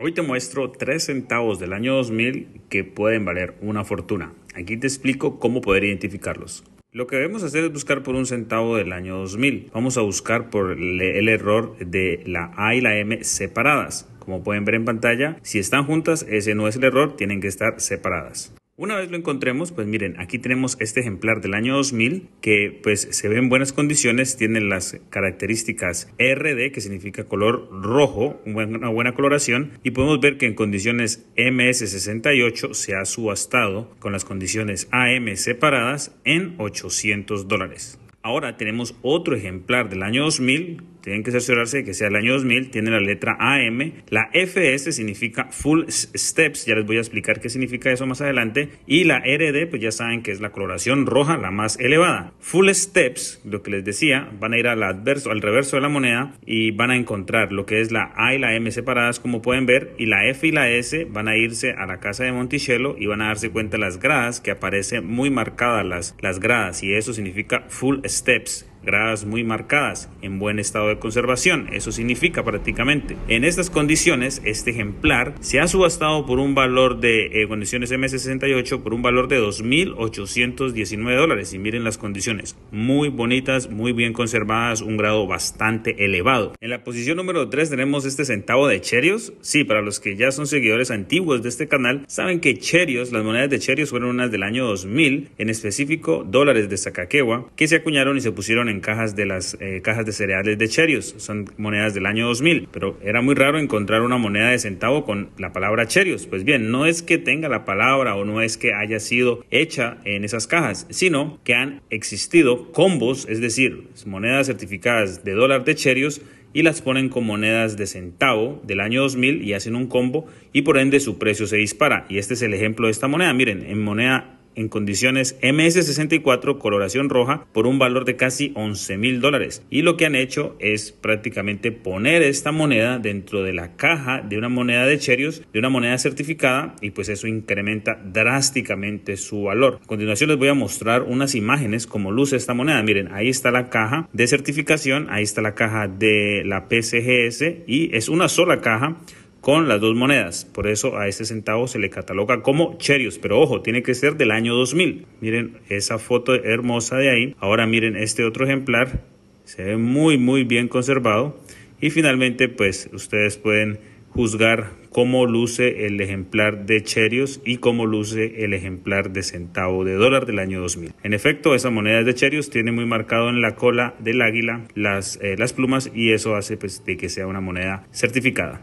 Hoy te muestro 3 centavos del año 2000 que pueden valer una fortuna. Aquí te explico cómo poder identificarlos. Lo que debemos hacer es buscar por un centavo del año 2000. Vamos a buscar por el error de la A y la M separadas. Como pueden ver en pantalla, si están juntas, ese no es el error, tienen que estar separadas. Una vez lo encontremos, pues miren, aquí tenemos este ejemplar del año 2000 que pues se ve en buenas condiciones, tiene las características RD, que significa color rojo, una buena coloración, y podemos ver que en condiciones MS68 se ha subastado con las condiciones AM separadas en 800 dólares. Ahora tenemos otro ejemplar del año 2000, tienen que asegurarse de que sea el año 2000, tiene la letra AM, la FS significa Full Steps, ya les voy a explicar qué significa eso más adelante, y la RD, pues ya saben que es la coloración roja, la más elevada. Full Steps, lo que les decía, van a ir al, reverso de la moneda y van a encontrar lo que es la A y la M separadas, como pueden ver, y la F y la S van a irse a la casa de Monticello y van a darse cuenta de las gradas, que aparecen muy marcadas las, las gradas, y eso significa Full Steps steps gradas muy marcadas, en buen estado de conservación, eso significa prácticamente. En estas condiciones, este ejemplar se ha subastado por un valor de eh, condiciones M68 por un valor de 2.819 dólares. Y miren las condiciones, muy bonitas, muy bien conservadas, un grado bastante elevado. En la posición número 3 tenemos este centavo de Cherios. Sí, para los que ya son seguidores antiguos de este canal, saben que Cherios, las monedas de Cherios fueron unas del año 2000, en específico dólares de Zacaquewa, que se acuñaron y se pusieron en cajas de las eh, cajas de cereales de Cherios. Son monedas del año 2000, pero era muy raro encontrar una moneda de centavo con la palabra Cherios. Pues bien, no es que tenga la palabra o no es que haya sido hecha en esas cajas, sino que han existido combos, es decir, monedas certificadas de dólar de Cherios y las ponen con monedas de centavo del año 2000 y hacen un combo y por ende su precio se dispara. Y este es el ejemplo de esta moneda. Miren, en moneda en condiciones MS64 coloración roja por un valor de casi 11 mil dólares. Y lo que han hecho es prácticamente poner esta moneda dentro de la caja de una moneda de Cherios, de una moneda certificada, y pues eso incrementa drásticamente su valor. A continuación les voy a mostrar unas imágenes como luce esta moneda. Miren, ahí está la caja de certificación, ahí está la caja de la PCGS y es una sola caja con las dos monedas. Por eso a este centavo se le cataloga como Cherios, pero ojo, tiene que ser del año 2000. Miren esa foto hermosa de ahí. Ahora miren este otro ejemplar, se ve muy muy bien conservado. Y finalmente pues ustedes pueden juzgar cómo luce el ejemplar de Cherios y cómo luce el ejemplar de centavo de dólar del año 2000. En efecto, esa moneda de Cherios tiene muy marcado en la cola del águila las, eh, las plumas y eso hace pues, de que sea una moneda certificada.